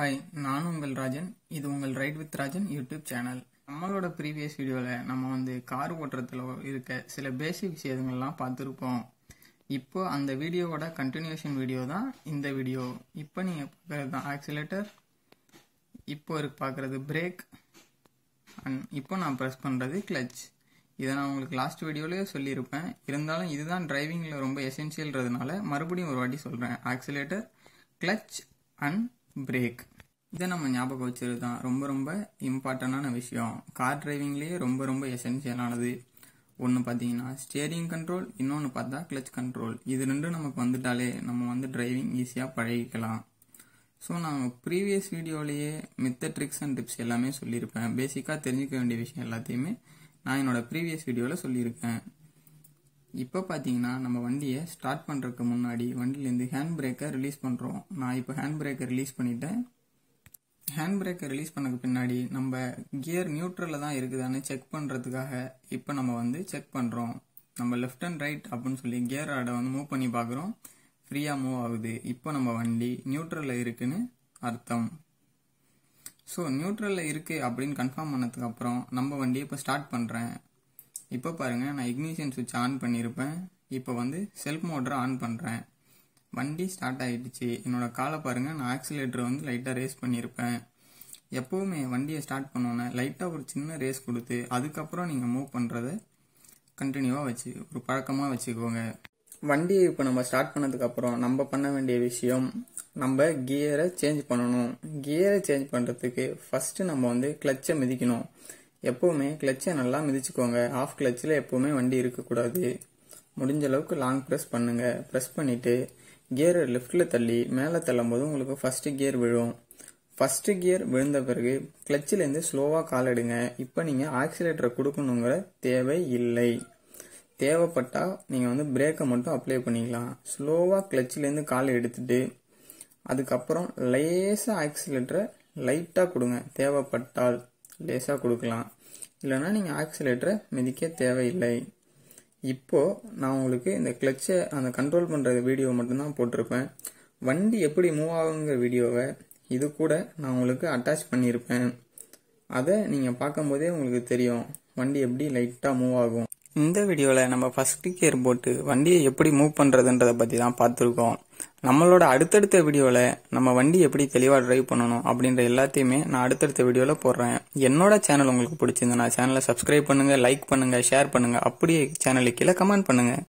hi நானும் உங்கள் ராஜன் இது உங்கள் ride with Rajan YouTube channel நம்மளோட ப்ரீவியஸ் வீடியோவில் நம்ம வந்து கார் ஓட்டுறதுல இருக்க சில பேசிக் விஷயங்கள்லாம் பார்த்துருப்போம் இப்போ அந்த வீடியோவோட கண்டினியூஷன் வீடியோ தான் இந்த வீடியோ இப்போ நீங்கள் பார்க்குறது தான் ஆக்சிலேட்டர் இப்போ இருக்கு பார்க்குறது பிரேக் அண்ட் இப்போ நான் ப்ரெஸ் பண்ணுறது கிளச் இதை நான் உங்களுக்கு லாஸ்ட் வீடியோலேயே சொல்லியிருப்பேன் இருந்தாலும் இதுதான் டிரைவிங்கில் ரொம்ப எசென்சியல்ன்றதுனால மறுபடியும் ஒரு வாட்டி சொல்கிறேன் ஆக்சிலேட்டர் கிளச் அண்ட் பிரேக் இதை நம்ம ஞாபகம் வச்சது தான் ரொம்ப ரொம்ப இம்பார்ட்டண்டான விஷயம் கார் டிரைவிங்லேயே ரொம்ப ரொம்ப எசென்சியலானது ஒன்று பார்த்தீங்கன்னா ஸ்டியரிங் கண்ட்ரோல் இன்னொன்று பார்த்தா கிளச் கண்ட்ரோல் இது ரெண்டும் நமக்கு வந்துட்டாலே நம்ம வந்து டிரைவிங் ஈஸியாக பழகிக்கலாம் ஸோ நான் ப்ரீவியஸ் வீடியோலேயே மித்த ட்ரிக்ஸ் அண்ட் டிப்ஸ் எல்லாமே சொல்லியிருப்பேன் பேசிக்காக தெரிஞ்சுக்க வேண்டிய விஷயம் எல்லாத்தையுமே நான் என்னோடய ப்ரீவியஸ் வீடியோவில் சொல்லியிருக்கேன் இப்போ பார்த்தீங்கன்னா நம்ம வண்டியை ஸ்டார்ட் பண்ணுறதுக்கு முன்னாடி வண்டியிலேருந்து ஹேண்ட் பிரேக்கை ரிலீஸ் பண்ணுறோம் நான் இப்போ ஹேண்ட் பிரேக்கை ரிலீஸ் பண்ணிட்டேன் ஹேண்ட் பிரேக்கை ரிலீஸ் பண்ணக்கு பின்னாடி நம்ம கியர் நியூட்ரலில் தான் இருக்குதான்னு செக் பண்ணுறதுக்காக இப்போ நம்ம வந்து செக் பண்ணுறோம் நம்ம லெஃப்ட் அண்ட் ரைட் அப்படின்னு சொல்லி கியர் ஆடை வந்து மூவ் பண்ணி பார்க்குறோம் ஃப்ரீயாக மூவ் ஆகுது இப்போ நம்ம வண்டி நியூட்ரலில் இருக்குன்னு அர்த்தம் ஸோ நியூட்ரலில் இருக்குது அப்படின்னு கன்ஃபார்ம் பண்ணதுக்கப்புறம் நம்ம வண்டியை இப்போ ஸ்டார்ட் பண்ணுறேன் இப்போ பாருங்கள் நான் இக்னிஷியன் சுவிட்ச் ஆன் பண்ணியிருப்பேன் இப்போ வந்து செல்ஃப் மோட்டரை ஆன் பண்ணுறேன் வண்டி ஸ்டார்ட் ஆகிடுச்சு என்னோடய காலை பாருங்கள் நான் ஆக்சிலேட்டரை வந்து லைட்டாக ரேஸ் பண்ணியிருப்பேன் எப்போவுமே வண்டியை ஸ்டார்ட் பண்ணோன்னே லைட்டாக ஒரு சின்ன ரேஸ் கொடுத்து அதுக்கப்புறம் நீங்கள் மூவ் பண்ணுறத கண்டினியூவாக வச்சு ஒரு பழக்கமாக வச்சுக்கோங்க வண்டியை இப்போ நம்ம ஸ்டார்ட் பண்ணதுக்கப்புறம் நம்ம பண்ண வேண்டிய விஷயம் நம்ம கியரை சேஞ்ச் பண்ணணும் கியரை சேஞ்ச் பண்ணுறதுக்கு ஃபஸ்ட்டு நம்ம வந்து கிளச்சை மிதிக்கணும் எப்போவுமே கிளச்சை நல்லா மிதிச்சுக்கோங்க ஆஃப் கிளச்சில் எப்போவுமே வண்டி இருக்கக்கூடாது முடிஞ்ச அளவுக்கு லாங் ப்ரெஸ் பண்ணுங்கள் ப்ரெஸ் பண்ணிவிட்டு கியரை லெஃப்டில் தள்ளி மேலே தள்ளும் போது உங்களுக்கு ஃபஸ்ட்டு கியர் விழும் ஃபஸ்ட்டு கியர் விழுந்த பிறகு கிளச்சிலேருந்து ஸ்லோவாக கால் எடுங்க இப்போ நீங்கள் ஆக்சிலேட்டரை கொடுக்கணுங்கிற தேவை இல்லை தேவைப்பட்டால் நீங்கள் வந்து பிரேக்கை மட்டும் அப்ளை பண்ணிக்கலாம் ஸ்லோவாக கிளச்சிலேருந்து கால் எடுத்துட்டு அதுக்கப்புறம் லேசாக ஆக்சிலேட்டரை லைட்டாக கொடுங்க தேவைப்பட்டால் லேசாக கொடுக்கலாம் இல்லைனா நீங்கள் ஆக்சிலேட்டரை மிதிக்க தேவையில்லை இப்போது நான் உங்களுக்கு இந்த கிளச்சை அந்த கண்ட்ரோல் பண்ணுற வீடியோ மட்டும்தான் போட்டிருப்பேன் வண்டி எப்படி மூவ் ஆகுங்கிற வீடியோவை இது கூட நான் உங்களுக்கு அட்டாச் பண்ணியிருப்பேன் அதை நீங்கள் பார்க்கும்போதே உங்களுக்கு தெரியும் வண்டி எப்படி லைட்டாக மூவ் ஆகும் இந்த வீடியோவில் நம்ம ஃபஸ்ட் கியர் போட்டு வண்டியை எப்படி மூவ் பண்ணுறதுன்றத பற்றி தான் பார்த்துருக்கோம் நம்மளோட அடுத்தடுத்த வீடியோவில் நம்ம வண்டி எப்படி தெளிவாக ட்ரைவ் பண்ணணும் அப்படின்ற எல்லாத்தையுமே நான் அடுத்தடுத்த வீடியோவில் போடுறேன் என்னோட சேனல் உங்களுக்கு நான் சேனலை சப்ஸ்கிரைப் பண்ணுங்கள் லைக் பண்ணுங்கள் ஷேர் பண்ணுங்கள் அப்படியே சேனலுக்கு கீழே கமெண்ட் பண்ணுங்கள்